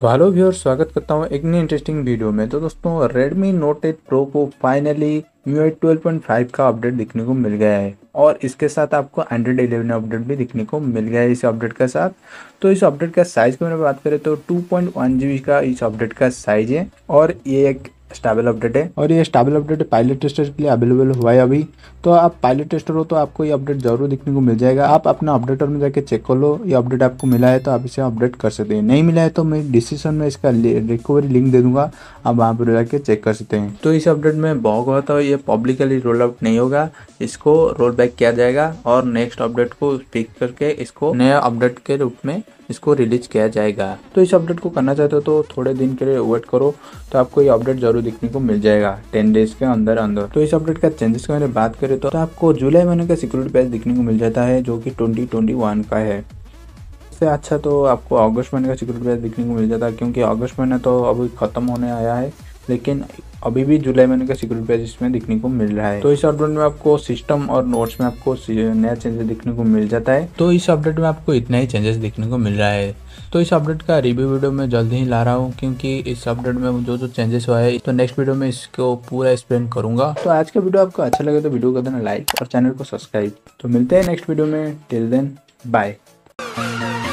तो hello viewer स्वागत करता हूँ एक नई इंटरेस्टिंग वीडियो में तो दोस्तों Redmi Note 8 Pro को फाइनली MIUI 12.5 का अपडेट दिखने को मिल गया है और इसके साथ आपको Android 11 अपडेट भी दिखने को मिल गया है इस अपडेट के साथ तो इस अपडेट का साइज़ की मैंने बात करें तो टू पॉइंट का इस अपडेट का साइज़ है और ये एक स्टेबल अपडेट है और ये स्टेबल अपडेट पायलट टेस्टर के लिए अवेलेबल हुआ है अभी तो आप पायलट टेस्टर हो तो आपको ये अपडेट ज़रूर देखने को मिल जाएगा आप अपना अपडेटर में जाके चेक कर लो ये अपडेट आपको मिला है तो आप इसे अपडेट कर सकते हैं नहीं मिला है तो मैं डिस्क्रिप्शन में इसका रिकवरी लिंक दे दूंगा आप वहाँ पर जाके चेक कर सकते हैं तो इस अपडेट में बॉग हुआ था ये पब्लिकली रोल आउट नहीं होगा इसको रोल बैक किया जाएगा और नेक्स्ट अपडेट को स्पीक करके इसको नया अपडेट के रूप में इसको रिलीज किया जाएगा तो इस अपडेट को करना चाहते हो तो थोड़े दिन के लिए वेट करो तो आपको ये अपडेट जरूर देखने को मिल जाएगा टेन डेज के अंदर अंदर तो इस अपडेट का चेंजेस की मैंने बात करें तो, तो आपको जुलाई महीने का सिक्योरिटी पैच देखने को मिल जाता है जो कि ट्वेंटी ट्वेंटी वन का है से अच्छा तो आपको अगस्त महीने का सिक्योरिटी पैच देखने को मिल जाता है क्योंकि अगस्त महीना तो अभी ख़त्म होने आया है लेकिन अभी भी जुलाई महीने का सिक्योरिटी प्राइस इसमें दिखने को मिल रहा है तो इस अपडेट में आपको सिस्टम और नोट्स में आपको नया चेंजेस दिखने को मिल जाता है तो इस अपडेट में आपको इतना ही चेंजेस देखने को मिल रहा है तो इस अपडेट तो तो का रिव्यू वीडियो में जल्दी ही ला रहा हूँ क्योंकि इस अपडेट में जो जो चेंजेस हुआ है तो नेक्स्ट वीडियो में इसको पूरा एक्सप्लेन करूंगा तो आज का वीडियो आपको अच्छा लगे तो वीडियो को देना लाइक और चैनल को सब्सक्राइब तो मिलते हैं नेक्स्ट वीडियो में टिल देन बाय